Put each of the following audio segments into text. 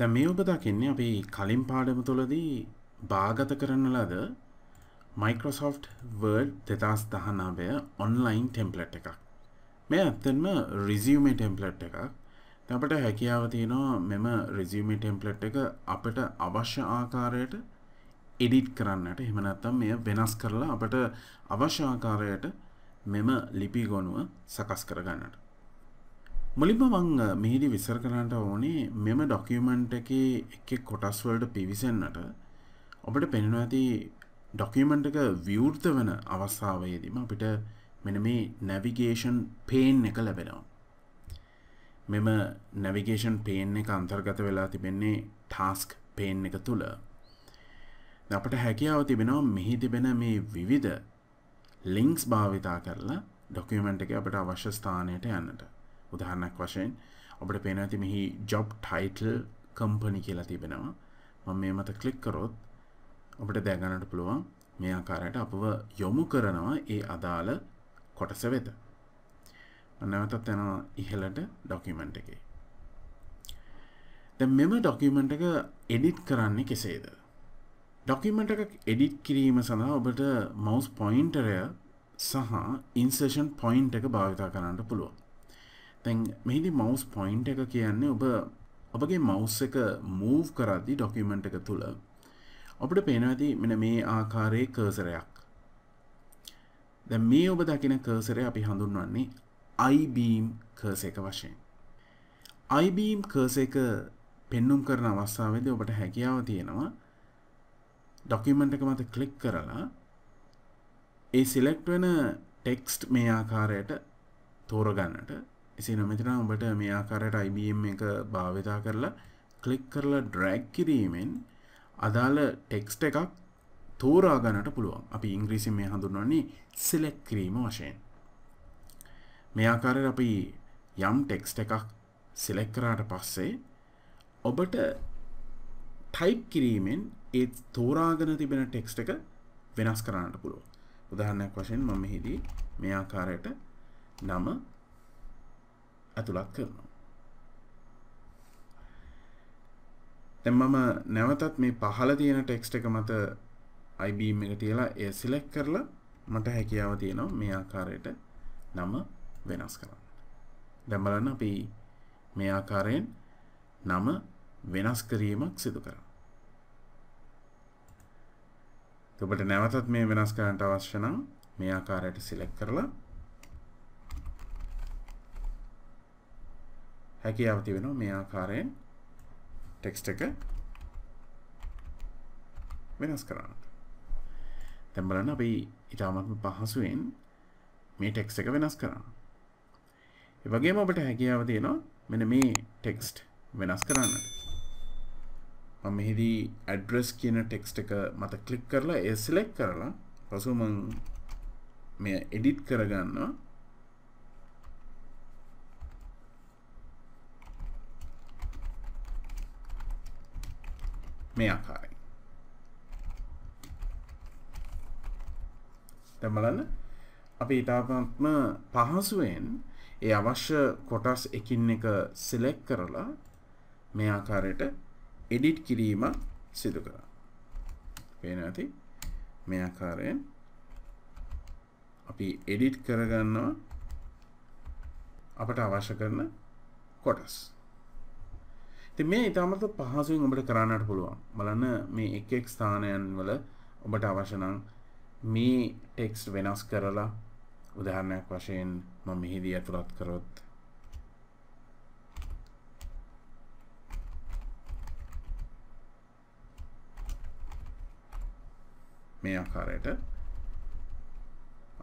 දැන් මේ ඔබ දකින්නේ අපි කලින් පාඩම තුළදී බාගත කරන ලද Microsoft Word 2019 online template එකක්. මේ ඇත්තෙන්ම resume template එකක්. දැන් අපට හැකියාව තියෙනවා මෙම resume template එක අපට අවශ්‍ය ආකාරයට edit කරන්නට. එහෙම නැත්නම් මෙය වෙනස් කරලා අපට අවශ්‍ය ආකාරයට මෙම ලිපි ගොනුව සකස් කරගන්නට. මුලින්ම මං මෙහිදි විසර කරන්නට ඕනේ මෙම ඩොකියමන්ට් එකේ එක් එක් කොටස් වලට පිවිසෙන්නට ඔබට පෙනෙනවා ඇති ඩොකියමන්ට් එක විවෘත වෙන අවස්ථාවේදීම අපිට මෙන්න මේ නැවිගේෂන් පේන් එක ලැබෙනවා. මෙම නැවිගේෂන් පේන් එක අන්තර්ගත වෙලා තිබෙන්නේ ටාස්ක් පේන් එක තුළ. අපට හැකියාව තිබෙනවා මෙහි තිබෙන මේ විවිධ ලිංක්ස් භාවිතා කරලා ඩොකියමන්ට් එක අපට අවශ්‍ය ස්ථානයට යන්නට. උදාහරණක් වශයෙන් අපට පේන ඇති මෙහි ජොබ් ටයිටල් කම්පනි කියලා තිබෙනවා මම මේ මත කලික් කරොත් අපට දැගන්නට පුළුවන් මේ ආකාරයට අපව යොමු කරනවා ඒ අදාළ කොටස වෙත නැවතත් යනවා ඉහළට ඩොකිමෙන්ට් එකේ දැන් මෙම ඩොකිමෙන්ට් එක එඩිට් කරන්නේ කෙසේද ඩොකිමෙන්ට් එකක් එඩිට් කිරීම සඳහා ඔබට මවුස් පොයින්ටරය සහ ඉන්සර්ෂන් පොයින්ට් එක භාවිතා කරන්නට පුළුවන් තැන් මෙහිදි මවස් පොයින්් එක කියන්නේ ඔබ ඔබගේ මවස් එක මූව් කරද්දි ඩොකිමෙන්ට් එක තුළ අපට පේන ඇති මෙන මේ ආකාරයේ කර්සරයක් දැ මේ ඔබ දකින කර්සරය අපි හඳුන්වන්නේ අයිබීම් කර්ස එක වශයෙන් අයිබීම් කර්ස එක පෙන්නුම් කරන අවස්ථාවද ඔබට හැකියාව තියෙනවා ඩොකිමෙන්ට් එක මත කලික් කරලා ඒ සිලෙක්ට් වෙන ටෙක්ස්ට් මේ ආකාරයට තෝරගන්නට එසේ නොමතින උඹට මේ ආකාරයට IBM එක භාවිතා කරලා කලික් කරලා ඩ්‍රැග් කිරීමෙන් අදාළ ටෙක්ස්ට එකක් තෝරාගන්නට පුළුවන් අපි ඉංග්‍රීසි මේ හඳුන්වන්නේ සිලෙක් කිරීම වශයෙන් මේ ආකාරය අපි යම් ටෙක්ස්ට එකක් සිලෙක් කරාට පස්සේ ඔබට ටයිප් කිරීමෙන් ඒ තෝරාගෙන තිබෙන ටෙක්ස්ට එක වෙනස් කරන්නට පුළුවන් උදාහරණයක් වශයෙන් මම මෙහිදී මේ ආකාරයට නම ඇතුළත් කරනවා. දැන් මම නැවතත් මේ පහළ තියෙන ටෙක්ස්ට් එක මත IBM එක තියලා ඒ සිලෙක්ට් කරලා මට හැකියාව තියෙනවා මේ ආකාරයට නම වෙනස් කරන්න. දැන් බලන්න අපි මේ ආකාරයෙන් නම වෙනස් කිරීමක් සිදු කරා. ඔබට නැවතත් මේ වෙනස් කරන්න අවශ්‍ය නම් මේ ආකාරයට සිලෙක්ට් කරලා හැකියාව තිබෙනවා මේ ආකාරයෙන් ටෙක්ස්ට් එක වෙනස් කරන්න. දැන් බලන්න අපි ඊටාත්ම පහසුවෙන් මේ ටෙක්ස්ට් එක වෙනස් කරන්න. ඒ වගේම අපිට හැකියාව තියෙනවා මෙන්න මේ ටෙක්ස්ට් වෙනස් කරන්නට. මම මෙහිදී ඇඩ්‍රස් කියන ටෙක්ස්ට් එක මත ක්ලික් කරලා ඒ සිලෙක්ට් කරලා පසු මම මෙය එඩිට් කරගන්නවා මේ ආකාරයෙන් දැමලන්න අපි ඉතාමත්ම පහසුවෙන් ඒ අවශ්‍ය කොටස් එකින් එක සිලෙක් කරලා මේ ආකාරයට එඩිට් කිරීම සිදු කරා පේන ඇති මේ ආකාරයෙන් අපි එඩිට් කරගන්නවා අපට අවශ්‍ය කරන කොටස් ති මේ ඉතාමත පහසුවෙන් ඔබට කරන්නට පුළුවන් බලන්න මේ එක එක් ස්ථානයන් වල ඔබට අවශනං මේ ටෙක්ස් වෙනස් කරලා උදාහරණයක් වශයෙන් මම මෙහිදී ඇතුළත් කරොත් මේ ආකාරයට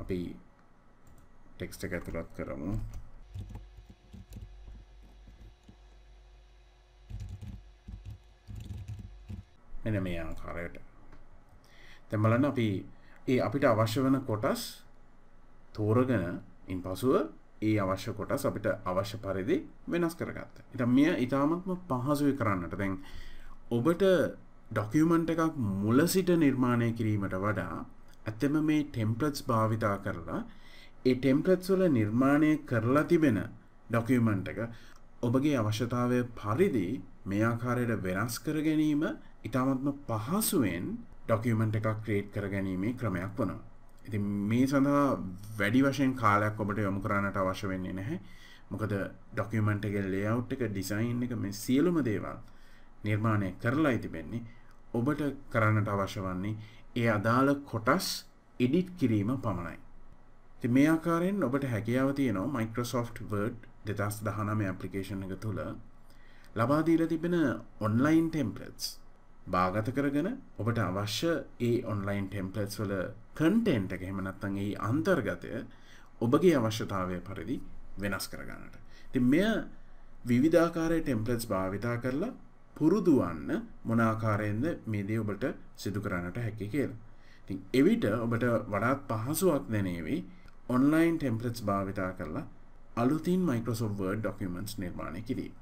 අපි ටෙක්ස්ට එක ඇතුළත් කරමු මෙන මේ ආකාරයට තැමලන්න අපි ඒ අපිට අවශ්‍ය වන කොටස් තෝරගෙන ඉන් පසුව ඒ අවශ්‍ය කොටස් අපිට අවශ්‍ය පරිදි වෙනස් කරගත්ත එට මෙය ඉතාමත්ම පහසුවි කරන්නට දැන් ඔබට ඩොකියමන්ට එකක් මුල සිට නිර්මාණය කිරීමට වඩා ඇත්තම මේ ටෙම්පලට්ස් භාවිතා කරලා ඒ ටෙම්පලට්ස් වල නිර්මාණය කරලා තිබෙන ඩොකියමන්ට එක ඔබගේ අවශ්‍යතාවය පරිදි මේ ආකාරයට වෙනස් කර ගැනීම ඉතාමත්ම පහසුවෙන් ඩොකියමෙන්ට් එකක් ක්‍රියේට් කර ගැනීමේ ක්‍රමයක් වනවා. ඉතින් මේ සඳහා වැඩි වශයෙන් කාලයක් ඔබට යොමු කරන්නට අවශ්‍ය වෙන්නේ නැහැ. මොකද ඩොකියමෙන්ට් එකේ ලේඅවුට් එක ඩිසයින් එක මේ සියලුම දේවල් නිර්මාණය කරලා තිබෙන්නේ ඔබට කරන්නට අවශ්‍ය වන්නේ ඒ අදාළ කොටස් එඩිට් කිරීම පමණයි. ති මේ ආකාරයෙන් ඔබට හැකියාව තියනවා මයිකෝසොෆ්ට් වර්ඩ් දෙදස් දහනම ඇපලිකේෂන් එක තුළ ලබාදීල තිබෙන ඔන්ලයින් ටෙම්පලටස් භාගත කරගෙන ඔබට අවශ්‍ය ඒ ඔන්ලයින් ටෙම්පලටස් වල කන්ටෙන්ට එක හෙමනත්තන් ඒ අන්තර්ගතය ඔබගේ අවශ්‍යතාවය පරිදි වෙනස් කරගන්නට ති මෙය විවිධාකාරය ටෙම්පලටස් භාවිතා කරලා පුරුදුවන්න මොනාකාරයෙන්ද මේදේ ඔබට සිදු කරන්නට හැකි කියලා. ඉතින් එවිට ඔබට වඩාත් පහසුවක් දැනේවේ ඔන්ලයින් ටෙම්පලෙට්ස් භාවිතා කරලා අලුතින් Microsoft Word ඩොකිමන්ස් නිර්මාණය කිරීම